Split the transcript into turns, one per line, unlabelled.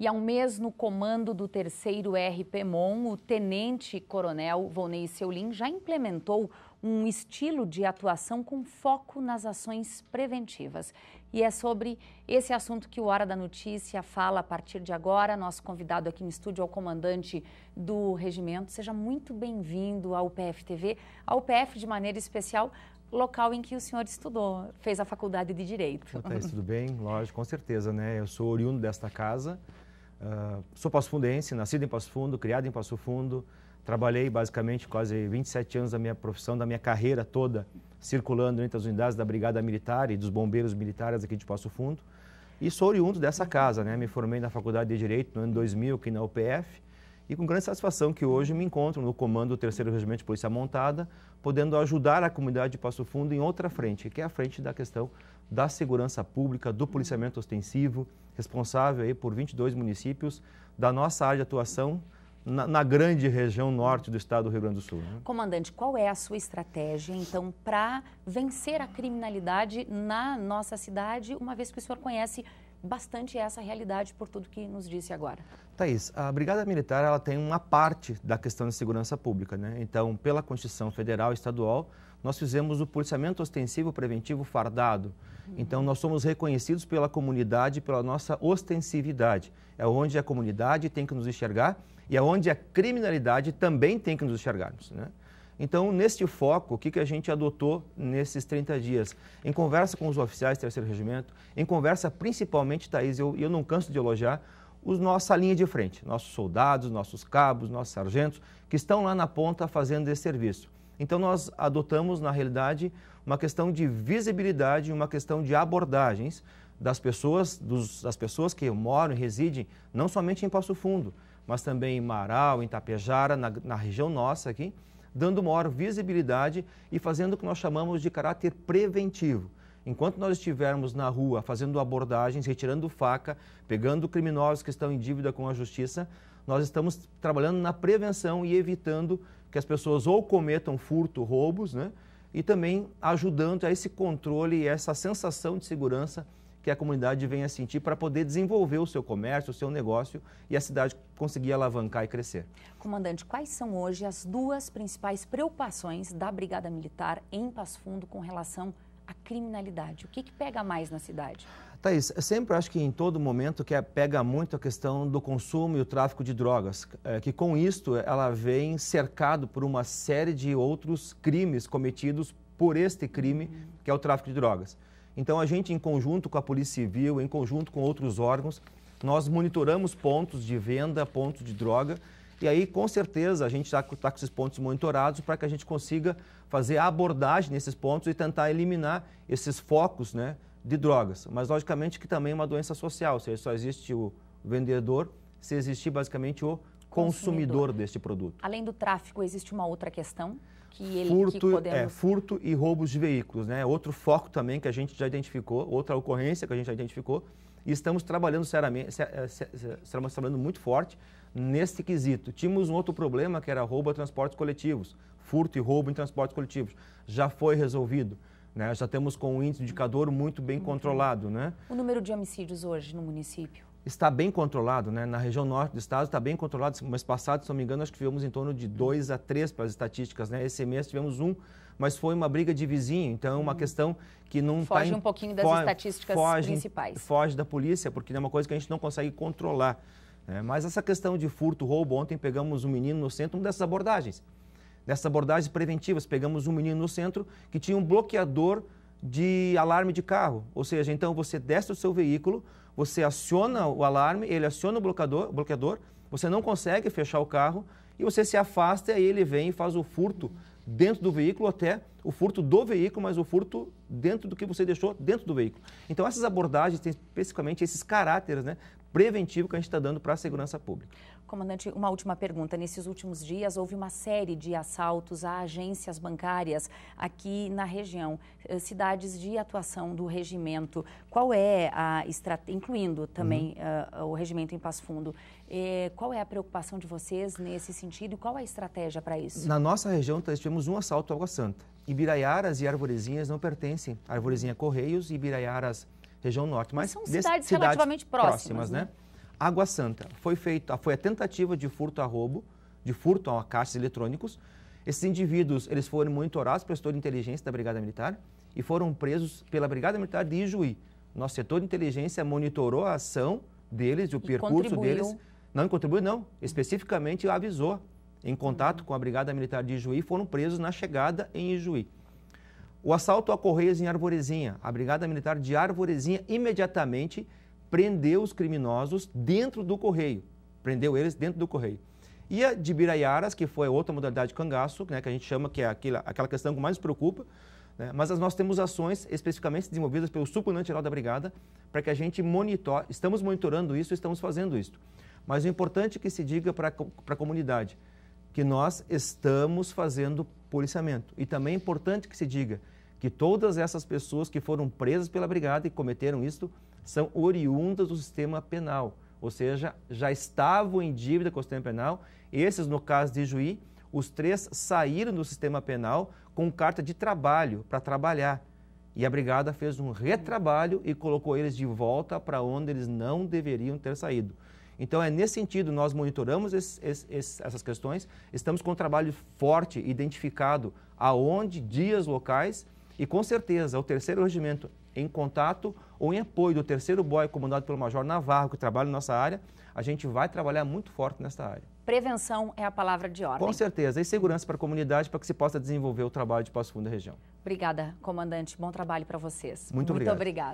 e há um mês no comando do 3 RPMON, o tenente-coronel Volney Seulin já implementou um estilo de atuação com foco nas ações preventivas. E é sobre esse assunto que o Hora da Notícia fala a partir de agora. Nosso convidado aqui no estúdio é o comandante do regimento. Seja muito bem-vindo ao PFTV, ao PF de maneira especial, local em que o senhor estudou, fez a faculdade de Direito. Tá tudo
bem? Lógico, com certeza, né? Eu sou oriundo desta casa, ah, sou passo fundense, nascido em Passo Fundo, criado em Passo Fundo. Trabalhei basicamente quase 27 anos da minha profissão, da minha carreira toda, circulando entre as unidades da Brigada Militar e dos bombeiros militares aqui de Passo Fundo. E sou oriundo dessa casa, né? Me formei na Faculdade de Direito no ano 2000, aqui na UPF e com grande satisfação que hoje me encontro no comando do 3 Regimento de Polícia Montada, podendo ajudar a comunidade de Passo Fundo em outra frente, que é a frente da questão da segurança pública, do policiamento ostensivo, responsável aí por 22 municípios da nossa área de atuação na, na, grande região norte do estado do Rio Grande do Sul. Né?
Comandante, qual é a sua estratégia, então, para vencer a criminalidade na nossa cidade, uma vez que o senhor conhece bastante essa realidade por tudo que nos disse agora.
Thaís, a Brigada Militar ela tem uma parte da questão da segurança pública. Né? Então, pela Constituição Federal e Estadual, nós fizemos o policiamento ostensivo preventivo fardado. Uhum. Então, nós somos reconhecidos pela comunidade pela nossa ostensividade. É onde a comunidade tem que nos enxergar e é onde a criminalidade também tem que nos enxergar. Né? Então, neste foco, o que, que a gente adotou nesses 30 dias? Em conversa com os oficiais do Terceiro Regimento, em conversa principalmente, Thaís, eu, eu não canso de elogiar, os nossa linha de frente, nossos soldados, nossos cabos, nossos sargentos, que estão lá na ponta fazendo esse serviço. Então, nós adotamos, na realidade, uma questão de visibilidade, uma questão de abordagens das pessoas, dos, das pessoas que moram e residem, não somente em Passo Fundo, mas também em Marau, em Tapejara, na, na região nossa aqui, dando maior visibilidade e fazendo o que nós chamamos de caráter preventivo. Enquanto nós estivermos na rua fazendo abordagens, retirando faca, pegando criminosos que estão em dívida com a justiça, nós estamos trabalhando na prevenção e evitando que as pessoas ou cometam furto, roubos, né? e também ajudando a esse controle e essa sensação de segurança que a comunidade venha sentir para poder desenvolver o seu comércio, o seu negócio e a cidade conseguir alavancar e crescer.
Comandante, quais são hoje as duas principais preocupações da Brigada Militar em Passo Fundo com relação à criminalidade? O que, que pega mais na cidade?
Thaís, eu sempre acho que em todo momento que é, pega muito a questão do consumo e o tráfico de drogas, é, que com isto é, ela vem cercado por uma série de outros crimes cometidos por este crime, que é o tráfico de drogas. Então, a gente, em conjunto com a Polícia Civil, em conjunto com outros órgãos, nós monitoramos pontos de venda, pontos de droga, e aí, com certeza, a gente está tá com esses pontos monitorados para que a gente consiga fazer a abordagem nesses pontos e tentar eliminar esses focos né, de drogas. Mas, logicamente, que também é uma doença social, ou seja, só existe o vendedor se existir, basicamente, o consumidor, consumidor deste produto.
Além do tráfico, existe uma outra questão que ele furto, que podemos... é,
furto e roubos de veículos, né? Outro foco também que a gente já identificou, outra ocorrência que a gente já identificou, e estamos trabalhando seriamente, eh, estamos trabalhando muito forte nesse quesito. Tínhamos um outro problema que era roubo a transportes coletivos, furto e roubo em transportes coletivos. Já foi resolvido. Né? Já temos com um indicador muito bem muito uhum. controlado. Né?
O número de homicídios hoje no município?
está bem controlado, né? Na região norte do estado está bem controlado. Mês passado, se não me engano, acho que tivemos em torno de 2 a 3 para as estatísticas, né? Esse mês tivemos um, mas foi uma briga de vizinho, então é uma hum. questão que não tá foge tá em... um pouquinho das foge, estatísticas foge, principais. Foge da polícia, porque é uma coisa que a gente não consegue controlar. Né? Mas essa questão de furto, roubo, ontem pegamos um menino no centro, uma dessas abordagens. Dessas abordagens preventivas, pegamos um menino no centro que tinha um bloqueador de alarme de carro. Ou seja, então você desce o seu veículo, você aciona o alarme, ele aciona o bloqueador, bloqueador você não consegue fechar o carro e você se afasta e aí ele vem e faz o furto dentro do veículo, até o furto do veículo, mas o furto dentro do que você deixou dentro do veículo. Então, essas abordagens têm especificamente esses caráteres né, preventivo que a gente está dando para a segurança pública.
Comandante, uma última pergunta. Nesses últimos dias, houve uma série de assaltos a agências bancárias aqui na região, eh, cidades de atuação do regimento. Qual é a estratégia, incluindo também uhum. uh, o regimento em Passo Fundo, eh, qual é a preocupação de vocês nesse sentido e qual a estratégia para isso? Na
nossa região, nós tivemos um assalto à Água Santa. Ibiraiaras e Arvorezinhas não pertencem. Arvorezinha Correios e Ibiraiaras, região norte. Mas, são cidades relativamente próximas, próximas, né? né? Água Santa. Foi feita, foi a tentativa de furto a roubo, de furto a caixas eletrônicos. Esses indivíduos, eles foram monitorados pelo setor de inteligência da Brigada Militar e foram presos pela Brigada Militar de Ijuí. Nosso setor de inteligência monitorou a ação deles, o e percurso deles. Não contribuiu, não. Especificamente avisou. Em contato uhum. com a Brigada Militar de Ijuí, foram presos na chegada em Ijuí. O assalto a Correios em Arvorezinha. A Brigada Militar de Arvorezinha imediatamente prendeu os criminosos dentro do correio. Prendeu eles dentro do correio. E a de Biraiaras, que foi outra modalidade de cangaço, né, que a gente chama que é aquela, aquela questão que mais nos preocupa, né, mas nós temos ações especificamente desenvolvidas pelo Subcomandante Geral da Brigada para que a gente monitore, estamos monitorando isso, estamos fazendo isso. Mas o importante é que se diga para a comunidade que nós estamos fazendo policiamento. E também é importante que se diga que todas essas pessoas que foram presas pela Brigada e cometeram isso são oriundas do sistema penal, ou seja, já estavam em dívida com o sistema penal. Esses, no caso de Juí, os três saíram do sistema penal com carta de trabalho para trabalhar. E a brigada fez um retrabalho e colocou eles de volta para onde eles não deveriam ter saído. Então, é nesse sentido, nós monitoramos esses, esses, essas questões, estamos com um trabalho forte, identificado aonde, dias, locais, e com certeza o terceiro regimento em contato ou em apoio do terceiro boy comandado pelo Major Navarro, que trabalha na nossa área, a gente vai trabalhar muito forte nessa área.
Prevenção é a palavra de ordem. Com
certeza, e segurança para a comunidade para que se possa desenvolver o trabalho de Passo Fundo da região.
Obrigada, comandante. Bom trabalho para vocês. Muito, muito obrigado. obrigado.